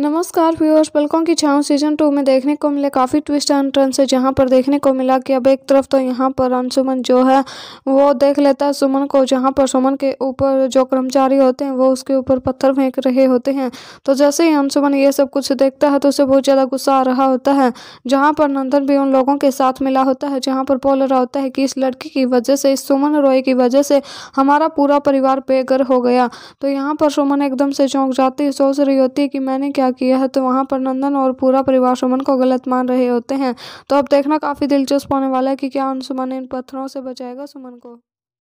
नमस्कार व्यूअर्स पलकों की छाँव सीजन टू में देखने को मिले काफ़ी ट्विस्ट एंड टर्न से जहाँ पर देखने को मिला कि अब एक तरफ तो यहाँ पर अंशुमन जो है वो देख लेता है सुमन को जहाँ पर सुमन के ऊपर जो कर्मचारी होते हैं वो उसके ऊपर पत्थर फेंक रहे होते हैं तो जैसे ही अंशुमन ये सब कुछ देखता है तो उसे बहुत ज़्यादा गुस्सा आ रहा होता है जहाँ पर नंदन भी उन लोगों के साथ मिला होता है जहाँ पर बोल रहा होता है कि इस लड़की की वजह से इस सुमन रोए की वजह से हमारा पूरा परिवार बेघर हो गया तो यहाँ पर सुमन एकदम से चौंक जाती सोच रही होती है कि मैंने क्या हत्या किया है तो वहाँ पर नंदन और पूरा परिवार सुमन को गलत मान रहे होते हैं तो अब देखना काफ़ी दिलचस्प होने वाला है कि क्या अंशुमन इन पत्थरों से बचाएगा सुमन को